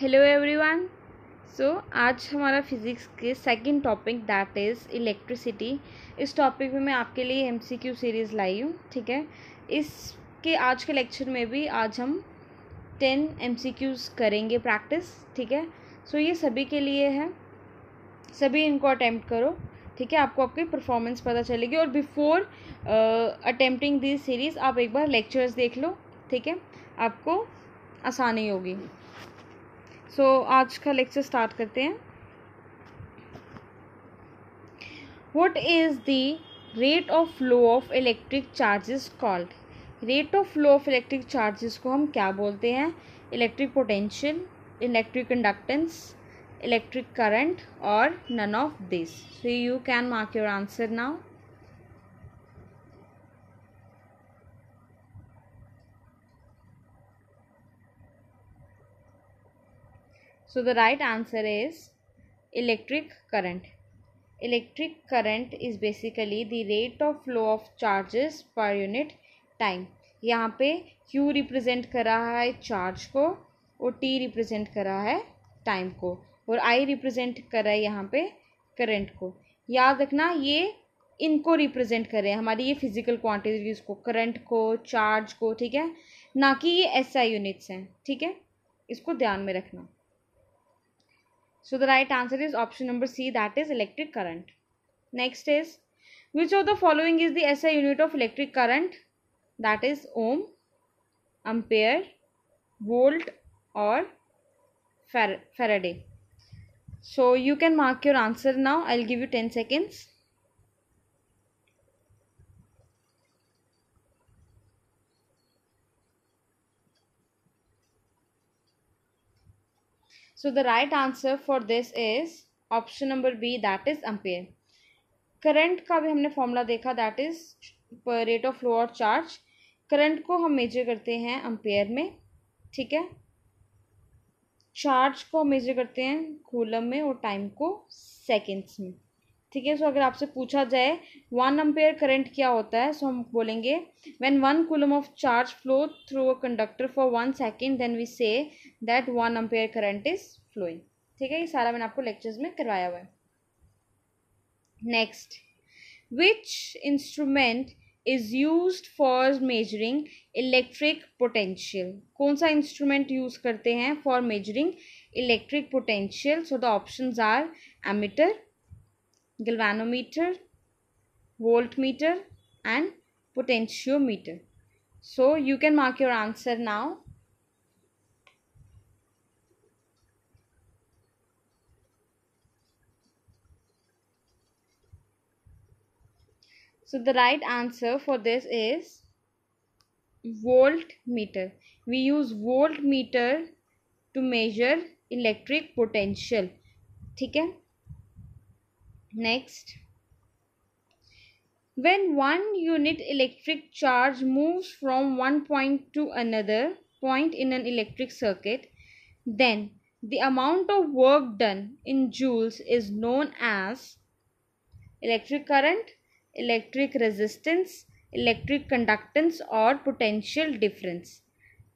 Hello everyone so आज हमारा physics के second topic that is electricity इस टॉपिक में मैं आपके लिए एमसीक्यू सीरीज़ लाई हूँ ठीक है इसके आज के लेक्चर में भी आज हम टेन एमसीक्यूज़ करेंगे प्रैक्टिस ठीक है सो so, ये सभी के लिए है सभी इनको अटैम्प्ट करो ठीक है आपको आपकी परफॉर्मेंस पता चलेगी और बिफोर अटैम्प्टिंग दिस सीरीज़ आप एक बार लेक्चर्स देख लो ठीक है आपको आसानी होगी सो so, आज का लेक्चर स्टार्ट करते हैं what is the rate of flow of electric charges called rate of flow of electric charges को हम क्या बोलते हैं electric potential electric conductance electric current और none of this so you can mark your answer now so the right answer is electric current electric current is basically the rate of flow of charges per unit time यहाँ पे Q represent कर रहा है charge को और T represent कर रहा है टाइम को और I रिप्रेजेंट कर रहा है यहाँ पे करंट को याद रखना ये इनको रिप्रेजेंट कर रहे हैं हमारी ये फिजिकल क्वांटिटीज़ को करंट को चार्ज को ठीक है ना कि ये एसआई यूनिट्स हैं ठीक है इसको ध्यान में रखना So the right answer is option number C that is electric current. Next is which of the following is the SI unit of electric current that is ohm, ampere, volt or Far Faraday. So you can mark your answer now. I'll give you 10 seconds. So the right answer for this is option number B that is ampere. Current का भी हमने formula देखा that is per rate of flow और charge current को हम major करते हैं ampere में ठीक है चार्ज को मेजर करते हैं कूलम में और टाइम को सेकेंड्स में ठीक है सो अगर आपसे पूछा जाए वन अम्पेयर करंट क्या होता है सो हम बोलेंगे when one coulomb of charge flow through a conductor for one second then we say that one ampere current is flowing ठीक है ये सारा मैंने आपको लेक्चर्स में करवाया हुआ है next which instrument is use for measuring electric potential कौन सा इंस्ट्रूमेंट यूज करते हैं for measuring electric potential so the option are ammeter galvanometer, voltmeter and potentiometer. So you can mark your answer now. So the right answer for this is voltmeter. We use voltmeter to measure electric potential. ठीक है Next, when one unit electric charge moves from one point to another point in an electric circuit, then the amount of work done in joules is known as electric current, electric resistance, electric conductance or potential difference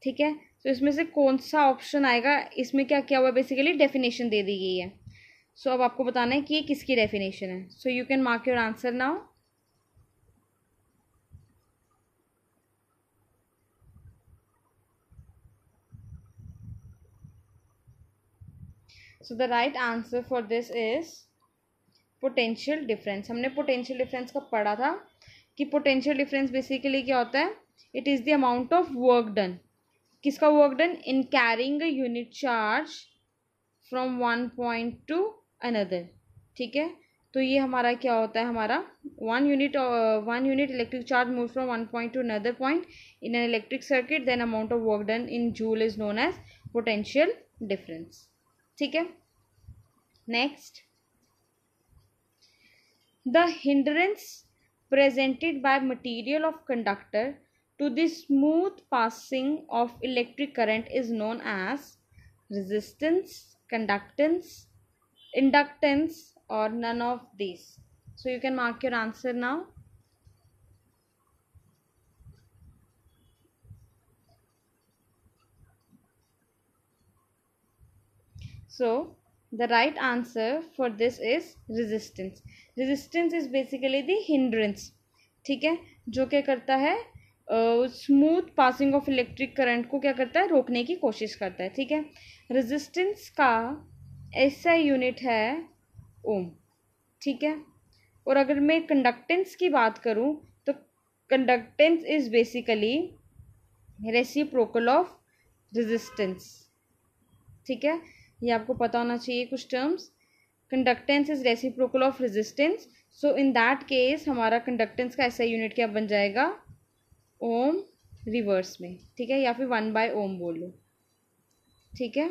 ठीक है तो इसमें से कौन सा option आएगा इसमें क्या क्या हुआ बेसिकली डेफिनेशन दे दी गई है सो so, अब आपको बताना है कि ये किसकी डेफिनेशन है so you can mark your answer now so the right answer for this is potential difference हमने पोटेंशियल डिफरेंस का पढ़ा था कि पोटेंशियल डिफरेंस बेसिकली क्या होता है it is the amount of work done किसका work done in carrying a unit charge from one point to another ठीक है तो ये हमारा क्या होता है हमारा one unit one unit electric charge move from one point to another point in an electric circuit then amount of work done in joule is known as potential difference ठीक है next the hindrance presented by material of conductor to the smooth passing of electric current is known as resistance conductance inductance or none of these so you can mark your answer now so the right answer for this is resistance resistance is basically the hindrance ठीक है जो क्या करता है smooth passing of electric current को क्या करता है रोकने की कोशिश करता है ठीक है रेजिस्टेंस का ऐसा यूनिट है ओम ठीक है और अगर मैं कंडक्टेंस की बात करूँ तो conductance is basically reciprocal of resistance ठीक है ये आपको पता होना चाहिए कुछ terms conductance is reciprocal of resistance so in that case हमारा कंडक्टेंस का ऐसा यूनिट क्या बन जाएगा ओम रिवर्स में ठीक है या फिर वन बाय ओम बोलो ठीक है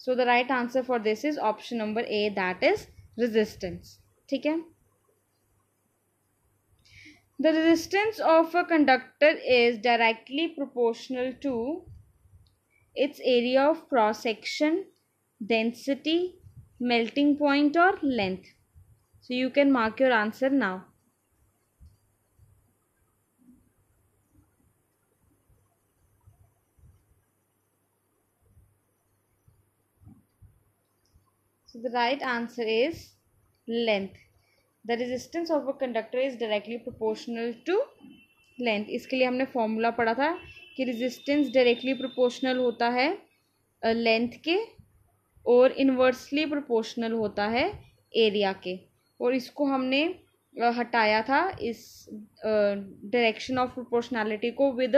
So the right answer for this is option number A that is resistance. Okay. The resistance of a conductor is directly proportional to its area of cross section, density, melting point or length. So you can mark your answer now. So the right answer is length. The resistance of a conductor is directly proportional to length. इसके लिए हमने formula पढ़ा था कि resistance directly proportional होता है length के और inversely proportional होता है area के और इसको हमने हटाया था इस डायरेक्शन ऑफ प्रोपोर्शनैलिटी को with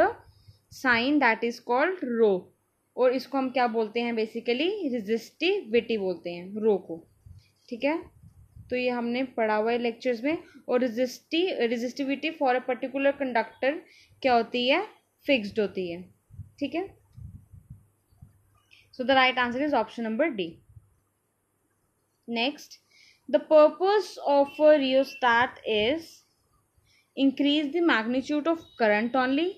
sign that is called rho और इसको हम क्या बोलते हैं बेसिकली रिजिस्टिविटी बोलते हैं रो को ठीक है तो ये हमने पढ़ा हुआ है लेक्चर्स में और रिजिस्टि resistivity for a particular conductor क्या होती है फिक्स्ड होती है ठीक है so the right answer is option number D next the purpose of start is increase the magnitude of current only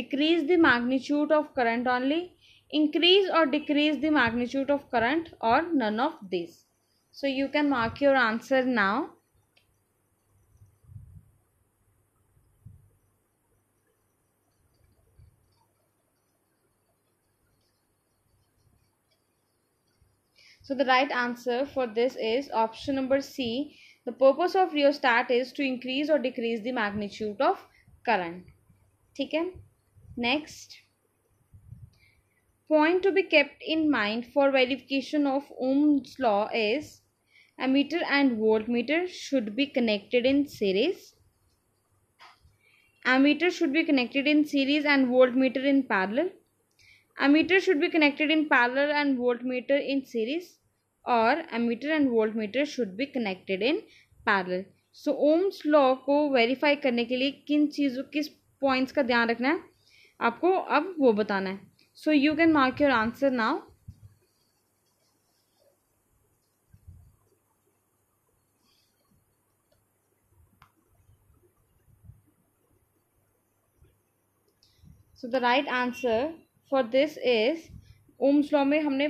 decrease the magnitude of current only increase or decrease the magnitude of current or none of these. So you can mark your answer now. So the right answer for this is option number C. The purpose of rheostat is to increase or decrease the magnitude of current. ठीक है point to be kept in mind for verification of Ohm's law is ammeter and voltmeter should be connected in series. Ammeter should be connected in series and voltmeter in parallel. Ammeter should be connected in parallel and voltmeter in series or ammeter and voltmeter should be connected in parallel. So Ohm's law को verify करने के लिए किन चीज़ों किस points का ध्यान रखना है आपको अब वो बताना है So you can mark your answer now. So the right answer for this is Ohm's law में हमने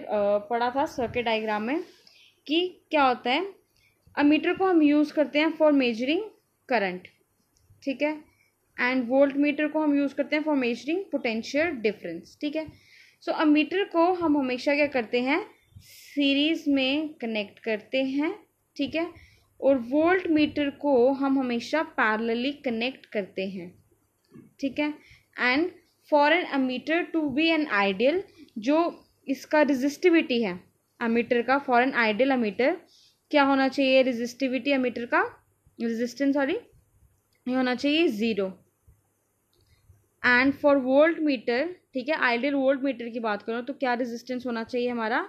पढ़ा था सर्किट डायग्राम में कि क्या होता है अमीटर को हम यूज़ करते हैं फॉर मेजरिंग करंट ठीक है एंड वोल्ट मीटर को हम यूज़ करते हैं फॉर मेजरिंग पोटेंशियल डिफरेंस ठीक है सो so, अमीटर को हम हमेशा क्या करते हैं सीरीज में कनेक्ट करते हैं ठीक है और वोल्ट मीटर को हम हमेशा पैरेलली कनेक्ट करते हैं ठीक है and for an ammeter to be an ideal जो इसका रजिस्टिविटी है अमीटर का फॉर एन आइडियल अमीटर क्या होना चाहिए रेजिस्टिविटी अमीटर का रेजिस्टेंस सॉरी ये होना चाहिए zero and for voltmeter ठीक है आइडियल वोल्ट मीटर की बात करूँ तो क्या रेजिस्टेंस होना चाहिए हमारा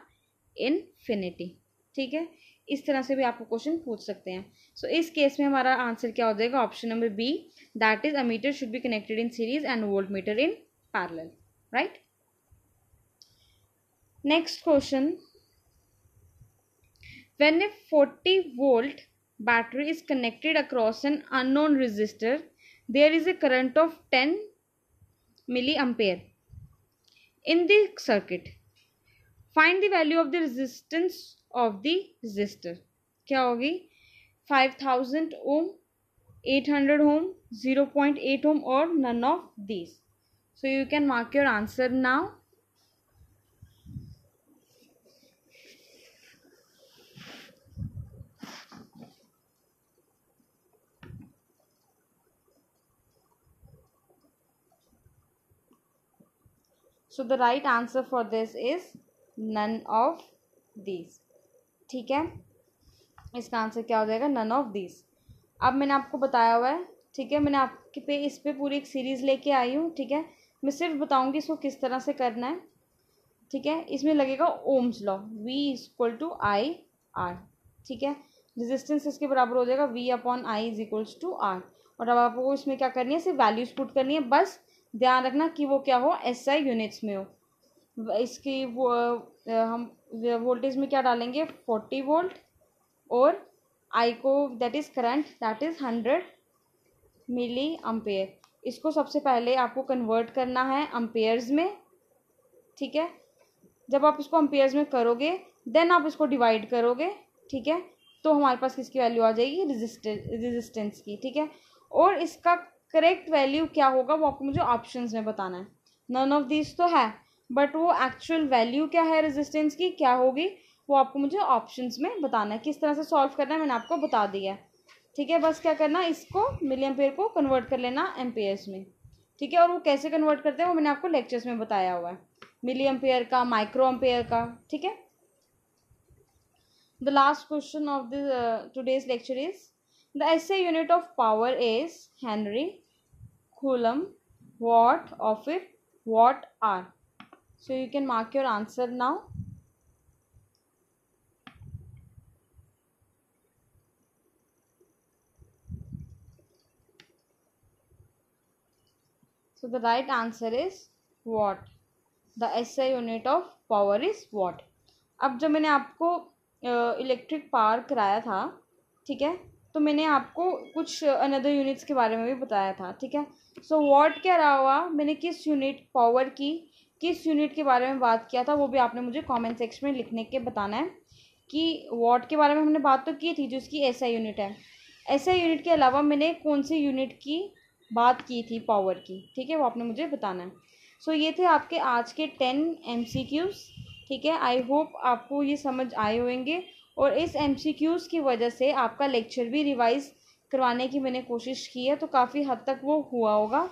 इनफिनिटी ठीक है इस तरह से भी आपको क्वेश्चन पूछ सकते हैं सो so, इस केस में हमारा आंसर क्या हो जाएगा option number B that is ammeter should be connected in series and voltmeter in parallel right next question when a forty volt battery is connected across an unknown resistor there is a current of ten milli ampere in the circuit find the value of the resistance of the resistor क्या होगी five thousand ohm eight hundred ohm zero point eight ohm और none of this so you can mark your answer now so the right answer for this is none of these ठीक है इसका answer क्या हो जाएगा none of these अब मैंने आपको बताया हुआ है ठीक है मैंने आपके पे इस पर पूरी एक सीरीज़ लेके आई हूँ ठीक है मैं सिर्फ बताऊँगी इसको किस तरह से करना है ठीक है इसमें लगेगा Ohm's law V is equal to I R ठीक है रेजिस्टेंस इसके बराबर हो जाएगा V upon I is equals to R और अब आपको इसमें क्या करनी है सिर्फ वैल्यूज पुट करनी है बस ध्यान रखना कि वो क्या हो एस आई यूनिट्स में हो इसकी वो हम वोल्टेज में क्या डालेंगे फोर्टी वोल्ट और आई को that is current that is hundred milli ampere इसको सबसे पहले आपको कन्वर्ट करना है अम्पेयर्स में ठीक है जब आप इसको अम्पेयर्स में करोगे देन आप इसको डिवाइड करोगे ठीक है तो हमारे पास किसकी वैल्यू आ जाएगी रेजिस्टेंस की ठीक है और इसका करेक्ट वैल्यू क्या होगा वो आपको मुझे ऑप्शन में बताना है नन ऑफ दीज तो है बट वो एक्चुअल वैल्यू क्या है रेजिस्टेंस की क्या होगी वो आपको मुझे ऑप्शंस में बताना है किस तरह से सॉल्व करना है मैंने आपको बता दिया है ठीक है बस क्या करना इसको मिली पेयर को कन्वर्ट कर लेना एम्पेयर्स में ठीक है और वो कैसे कन्वर्ट करते हैं वो मैंने आपको लेक्चर्स में बताया हुआ है मिली पेयर का माइक्रो एम्पेयर का ठीक है the last question of the today's lecture is The SI unit of power is Henry, Coulomb, Watt of it, Watt R. So you can mark your answer now. So the right answer is Watt. The SI unit of power is Watt. अब जब मैंने आपको electric uh, power कराया था ठीक है तो मैंने आपको कुछ अनदर यूनिट्स के बारे में भी बताया था ठीक है सो वॉट के अलावा मैंने किस यूनिट पावर की किस यूनिट के बारे में बात किया था वो भी आपने मुझे कमेंट सेक्शन में लिखने के बताना है कि वॉट के बारे में हमने बात तो की थी जो उसकी ऐसा यूनिट है ऐसा यूनिट के अलावा मैंने कौन सी यूनिट की बात की थी पावर की ठीक है वो आपने मुझे बताना है सो so, ये थे आपके आज के टेन एम ठीक है आई होप आपको ये समझ आए होंगे और इस एम की वजह से आपका लेक्चर भी रिवाइज़ करवाने की मैंने कोशिश की है तो काफ़ी हद तक वो हुआ होगा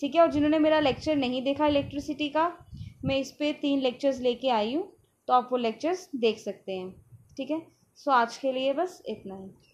ठीक है और जिन्होंने मेरा लेक्चर नहीं देखा इलेक्ट्रिसिटी का मैं इस पर तीन लेक्चर्स लेके आई हूँ तो आप वो लेक्चर्स देख सकते हैं ठीक है सो आज के लिए बस इतना ही